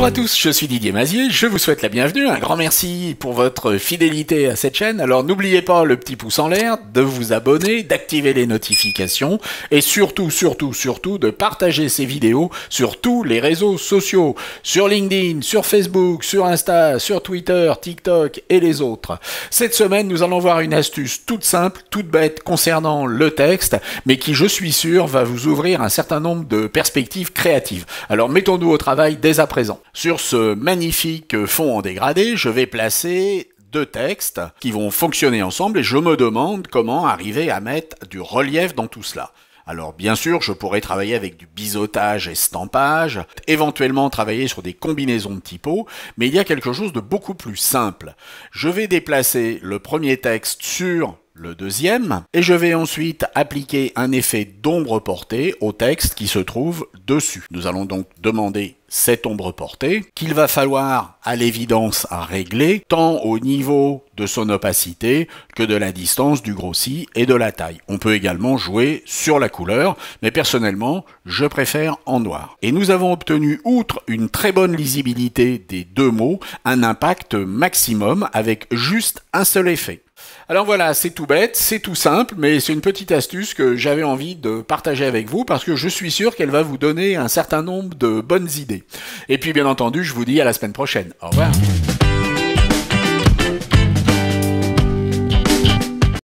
Bonjour à tous, je suis Didier Mazier, je vous souhaite la bienvenue, un grand merci pour votre fidélité à cette chaîne. Alors n'oubliez pas le petit pouce en l'air, de vous abonner, d'activer les notifications et surtout, surtout, surtout de partager ces vidéos sur tous les réseaux sociaux, sur LinkedIn, sur Facebook, sur Insta, sur Twitter, TikTok et les autres. Cette semaine, nous allons voir une astuce toute simple, toute bête concernant le texte, mais qui, je suis sûr, va vous ouvrir un certain nombre de perspectives créatives. Alors mettons-nous au travail dès à présent. Sur ce magnifique fond en dégradé, je vais placer deux textes qui vont fonctionner ensemble et je me demande comment arriver à mettre du relief dans tout cela. Alors bien sûr, je pourrais travailler avec du biseautage et stampage, éventuellement travailler sur des combinaisons de typos, mais il y a quelque chose de beaucoup plus simple. Je vais déplacer le premier texte sur le deuxième, et je vais ensuite appliquer un effet d'ombre portée au texte qui se trouve dessus. Nous allons donc demander cette ombre portée qu'il va falloir à l'évidence à régler tant au niveau de son opacité que de la distance du grossi et de la taille. On peut également jouer sur la couleur, mais personnellement, je préfère en noir. Et nous avons obtenu, outre une très bonne lisibilité des deux mots, un impact maximum avec juste un seul effet. Alors voilà, c'est tout bête, c'est tout simple, mais c'est une petite astuce que j'avais envie de partager avec vous parce que je suis sûr qu'elle va vous donner un certain nombre de bonnes idées. Et puis bien entendu, je vous dis à la semaine prochaine. Au revoir.